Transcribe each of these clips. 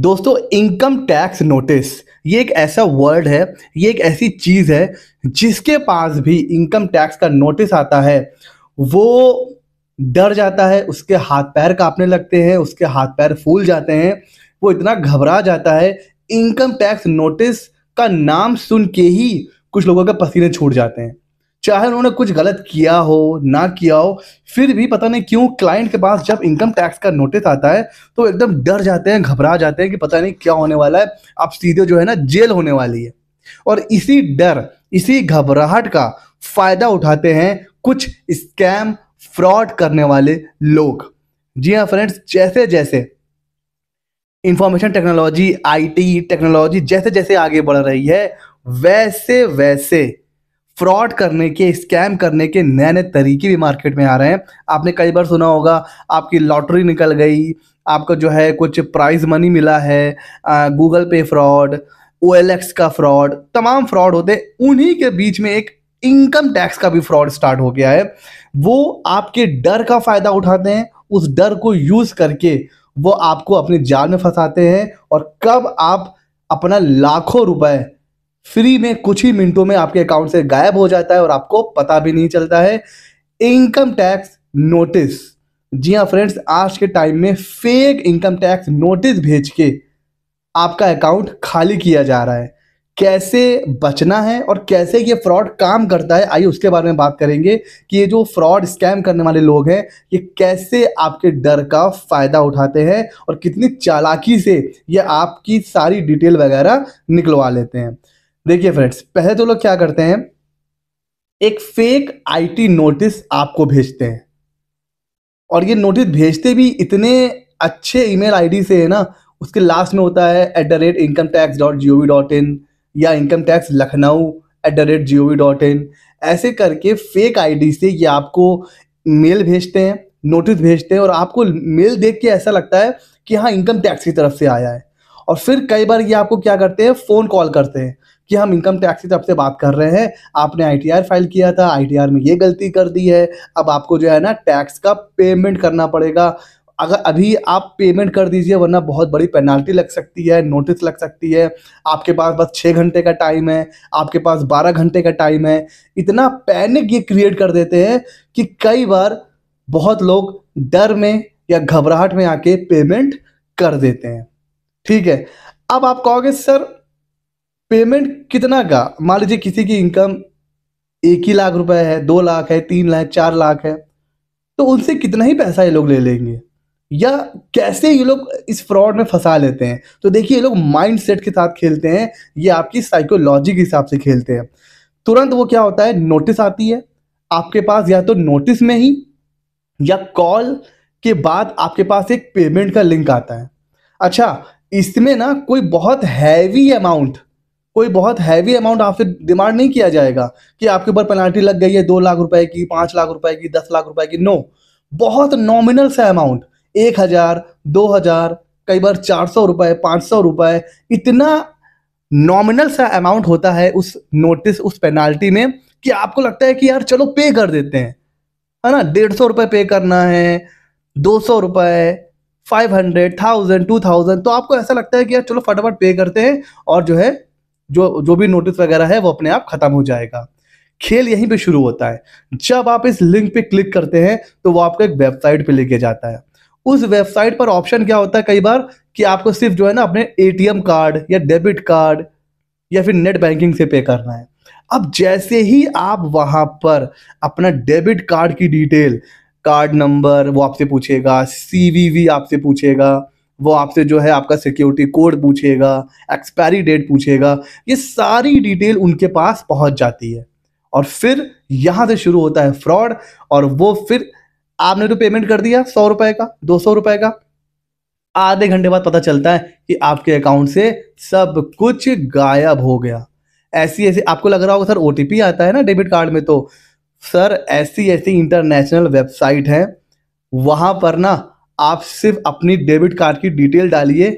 दोस्तों income tax notice ये एक ऐसा वर्ड है ये एक ऐसी चीज़ है जिसके पास भी इनकम टैक्स का नोटिस आता है वो डर जाता है उसके हाथ पैर कांपने लगते हैं उसके हाथ पैर फूल जाते हैं वो इतना घबरा जाता है इनकम टैक्स नोटिस का नाम सुन के ही कुछ लोगों के पसीने छूट जाते हैं चाहे उन्होंने कुछ गलत किया हो ना किया हो फिर भी पता नहीं क्यों क्लाइंट के पास जब इनकम टैक्स का नोटिस आता है तो एकदम डर जाते हैं घबरा जाते हैं कि पता नहीं क्या होने वाला है अब सीधे जो है ना जेल होने वाली है और इसी डर इसी घबराहट का फायदा उठाते हैं कुछ स्कैम फ्रॉड करने वाले लोग जी हाँ फ्रेंड्स जैसे जैसे इंफॉर्मेशन टेक्नोलॉजी आईटी टेक्नोलॉजी जैसे जैसे आगे बढ़ रही है वैसे वैसे फ्रॉड करने के स्कैम करने के नए नए तरीके भी मार्केट में आ रहे हैं आपने कई बार सुना होगा आपकी लॉटरी निकल गई आपका जो है कुछ प्राइज मनी मिला है गूगल पे फ्रॉड ओ का फ्रॉड तमाम फ्रॉड होते हैं उन्हीं के बीच में एक इनकम टैक्स का भी फ्रॉड स्टार्ट हो गया है वो आपके डर का फायदा उठाते हैं उस डर को यूज करके वो आपको अपनी जाल में फंसाते हैं और कब आप अपना लाखों रुपए फ्री में कुछ ही मिनटों में आपके अकाउंट से गायब हो जाता है और आपको पता भी नहीं चलता है इनकम टैक्स नोटिस जी हाँ फ्रेंड्स आज के टाइम में फेक इनकम टैक्स नोटिस भेज के आपका अकाउंट खाली किया जा रहा है कैसे बचना है और कैसे ये फ्रॉड काम करता है आइए उसके बारे में बात करेंगे कि ये जो फ्रॉड स्कैम करने वाले लोग हैं ये कैसे आपके डर का फ़ायदा उठाते हैं और कितनी चालाकी से ये आपकी सारी डिटेल वगैरह निकलवा लेते हैं देखिए फ्रेंड्स पहले तो लोग क्या करते हैं एक फेक आईटी नोटिस आपको भेजते हैं और ये नोटिस भेजते भी इतने अच्छे ईमेल आईडी से है ना उसके लास्ट में होता है at the rate income tax dot G O V dot in या income tax Lucknow at the rate G O V dot in ऐसे करके फेक आईडी से ये आपको मेल भेजते हैं नोटिस भेजते हैं और आपको मेल देख के ऐसा लगता है कि हाँ इनकम टैक्स की तरफ से आया है और फिर कई बार ये आपको क्या करते हैं फ़ोन कॉल करते हैं कि हम इनकम टैक्स की तरफ से बात कर रहे हैं आपने आईटीआर फाइल किया था आईटीआर में ये गलती कर दी है अब आपको जो है ना टैक्स का पेमेंट करना पड़ेगा अगर अभी आप पेमेंट कर दीजिए वरना बहुत बड़ी पेनाल्टी लग सकती है नोटिस लग सकती है आपके पास बस छः घंटे का टाइम है आपके पास बारह घंटे का टाइम है इतना पैनिक ये क्रिएट कर देते हैं कि कई बार बहुत लोग डर में या घबराहट में आके पेमेंट कर देते हैं ठीक है अब आप कहोगे सर पेमेंट कितना का मान लीजिए किसी की इनकम एक ही लाख रुपए है दो लाख है तीन लाख चार लाख है तो उनसे कितना ही पैसा ये लोग ले लेंगे या कैसे ये लोग इस फ्रॉड में फंसा लेते हैं तो देखिए ये लोग माइंड सेट के साथ खेलते हैं ये आपकी साइकोलॉजी के हिसाब से खेलते हैं तुरंत वो क्या होता है नोटिस आती है आपके पास या तो नोटिस में ही या कॉल के बाद आपके पास एक पेमेंट का लिंक आता है अच्छा इसमें ना कोई बहुत हैवी अमाउंट कोई बहुत हैवी अमाउंट आपसे डिमांड नहीं किया जाएगा कि आपके ऊपर पेनाल्टी लग गई है दो लाख रुपए की पांच लाख रुपए की दस लाख रुपए की नो बहुत नॉमिनल सा अमाउंट एक हज़ार दो हज़ार कई बार चार सौ रुपए पांच सौ रुपए इतना नॉमिनल सा अमाउंट होता है उस नोटिस उस पेनाल्टी में कि आपको लगता है कि यार चलो पे कर देते हैं है ना डेढ़ सौ रुपए पे करना है दो सौ रुपए five hundred thousand two thousand तो आपको ऐसा लगता है कि यार चलो फटाफट पे करते हैं और जो है जो जो भी नोटिस वगैरह है वो अपने आप खत्म हो जाएगा खेल यहीं पे शुरू होता है जब आप इस लिंक पे क्लिक करते हैं तो वो आपको एक वेबसाइट पे लेके जाता है उस वेबसाइट पर ऑप्शन क्या होता है कई बार कि आपको सिर्फ जो है ना अपने ए कार्ड या डेबिट कार्ड या फिर नेट बैंकिंग से पे करना है अब जैसे ही आप वहां पर अपना डेबिट कार्ड की डिटेल कार्ड नंबर वो आपसे पूछेगा सीवीवी आपसे पूछेगा वो आपसे जो है आपका सिक्योरिटी कोड पूछेगा एक्सपायरी डेट पूछेगा ये सारी डिटेल उनके पास पहुंच जाती है और फिर यहाँ से शुरू होता है फ्रॉड और वो फिर आपने तो पेमेंट कर दिया सौ रुपए का दो सौ रुपए का आधे घंटे बाद पता चलता है कि आपके अकाउंट से सब कुछ गायब हो गया ऐसी ऐसी आपको लग रहा होगा सर ओ आता है ना डेबिट कार्ड में तो सर ऐसी ऐसी इंटरनेशनल वेबसाइट हैं वहाँ पर ना आप सिर्फ अपनी डेबिट कार्ड की डिटेल डालिए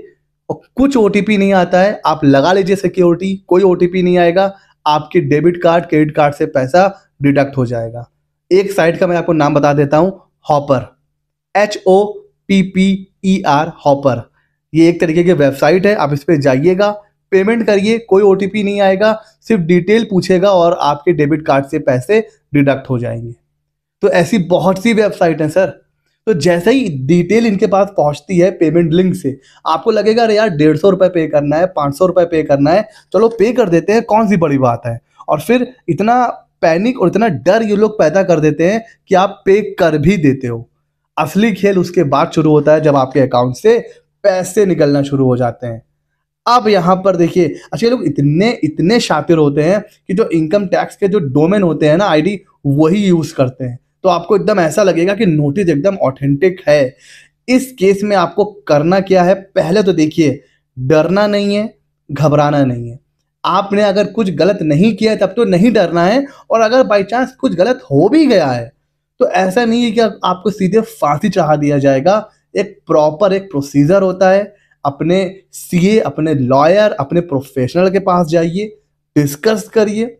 और कुछ ओ नहीं आता है आप लगा लीजिए सिक्योरिटी कोई ओ नहीं आएगा आपके डेबिट कार्ड क्रेडिट कार्ड से पैसा डिडक्ट हो जाएगा एक साइट का मैं आपको नाम बता देता हूँ Hopper H O P P E R Hopper ये एक तरीके की वेबसाइट है आप इस पर जाइएगा पेमेंट करिए कोई ओ नहीं आएगा सिर्फ डिटेल पूछेगा और आपके डेबिट कार्ड से पैसे डिडक्ट हो जाएंगे तो ऐसी बहुत सी वेबसाइट हैं सर तो जैसे ही डिटेल इनके पास पहुंचती है पेमेंट लिंक से आपको लगेगा अरे यार डेढ़ सौ रुपये पे करना है पाँच सौ रुपये पे करना है चलो पे कर देते हैं कौन सी बड़ी बात है और फिर इतना पैनिक और इतना डर ये लोग पैदा कर देते हैं कि आप पे कर भी देते हो असली खेल उसके बाद शुरू होता है जब आपके अकाउंट से पैसे निकलना शुरू हो जाते हैं अब यहाँ पर देखिए अच्छा ये लोग इतने इतने शातिर होते हैं कि जो इनकम टैक्स के जो डोमेन होते हैं ना आईडी वही यूज करते हैं तो आपको एकदम ऐसा लगेगा कि नोटिस एकदम ऑथेंटिक है इस केस में आपको करना क्या है पहले तो देखिए डरना नहीं है घबराना नहीं है आपने अगर कुछ गलत नहीं किया है तब तो नहीं डरना है और अगर बाई चांस कुछ गलत हो भी गया है तो ऐसा नहीं है कि आपको सीधे फांसी चढ़ा दिया जाएगा एक प्रॉपर एक प्रोसीजर होता है अपने सीए अपने लॉयर अपने प्रोफेशनल के पास जाइए डिस्कस करिए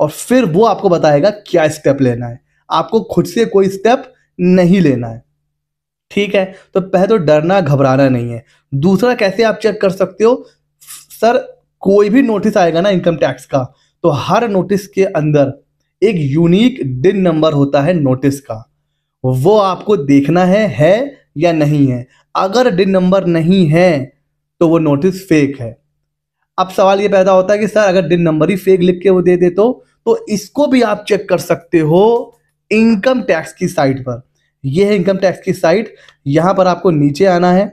और फिर वो आपको बताएगा क्या स्टेप लेना है आपको खुद से कोई स्टेप नहीं लेना है ठीक है तो पहले तो डरना घबराना नहीं है दूसरा कैसे आप चेक कर सकते हो सर कोई भी नोटिस आएगा ना इनकम टैक्स का तो हर नोटिस के अंदर एक यूनिक डिन नंबर होता है नोटिस का वो आपको देखना है है या नहीं है अगर डिन नंबर नहीं है तो वो नोटिस फेक है अब सवाल ये पैदा होता है कि सर अगर डिन नंबर ही फेक लिख के वो दे दे तो तो इसको भी आप चेक कर सकते हो इनकम टैक्स की साइट पर यह है इनकम टैक्स की साइट यहां पर आपको नीचे आना है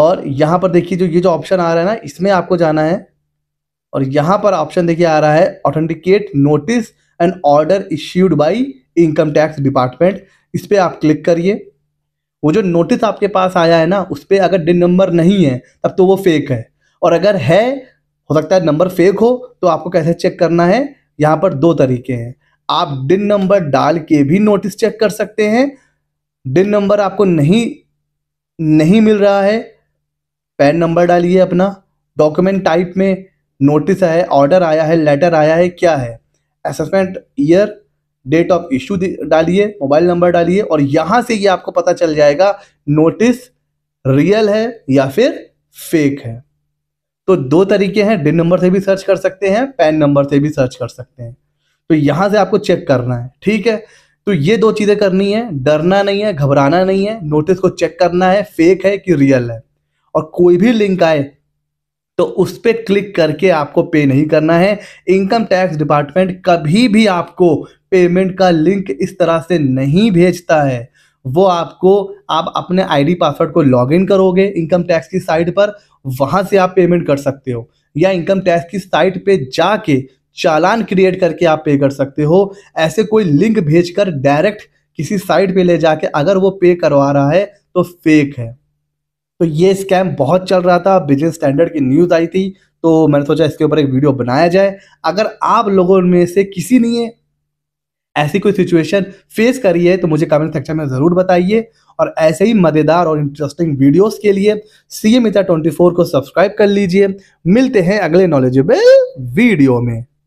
और यहां पर देखिए जो ये जो ऑप्शन आ रहा है ना इसमें आपको जाना है और यहां पर ऑप्शन देखिए आ रहा है authenticate notice and order issued by income tax department इस पर आप क्लिक करिए वो जो नोटिस आपके पास आया है ना उस पर अगर डिन नंबर नहीं है तब तो वो फेक है और अगर है हो सकता है नंबर फेक हो तो आपको कैसे चेक करना है यहाँ पर दो तरीके हैं आप डिन नंबर डाल के भी नोटिस चेक कर सकते हैं डिन नंबर आपको नहीं नहीं मिल रहा है पैन नंबर डालिए अपना डॉक्यूमेंट टाइप में नोटिस है ऑर्डर आया है लेटर आया है क्या है assessment year date of issue डालिए मोबाइल नंबर डालिए और यहां से ये आपको पता चल जाएगा नोटिस रियल है या फिर फेक है तो दो तरीके हैं डिन नंबर से भी सर्च कर सकते हैं पैन नंबर से भी सर्च कर सकते हैं तो यहां से आपको चेक करना है ठीक है तो ये दो चीजें करनी है डरना नहीं है घबराना नहीं है नोटिस को चेक करना है फेक है कि रियल है और कोई भी लिंक आए तो उस पर क्लिक करके आपको पे नहीं करना है इनकम टैक्स डिपार्टमेंट कभी भी आपको पेमेंट का लिंक इस तरह से नहीं भेजता है वो आपको आप अपने आईडी पासवर्ड को लॉगिन करोगे इनकम टैक्स की साइट पर वहां से आप पेमेंट कर सकते हो या इनकम टैक्स की साइट पे जाके चालान क्रिएट करके आप पे कर सकते हो ऐसे कोई लिंक भेजकर डायरेक्ट किसी साइट पे ले जाके अगर वो पे करवा रहा है तो फेक है तो ये स्कैम बहुत चल रहा था बिजनेस स्टैंडर्ड की न्यूज़ आई थी तो मैंने सोचा इसके ऊपर एक वीडियो बनाया जाए अगर आप लोगों में से किसी ने ऐसी कोई सिचुएशन फेस करी है तो मुझे कमेंट सेक्शन में ज़रूर बताइए और ऐसे ही मज़ेदार और इंटरेस्टिंग वीडियोस के लिए सी एम ट्वेंटी को सब्सक्राइब कर लीजिए मिलते हैं अगले नॉलेजेबल वीडियो में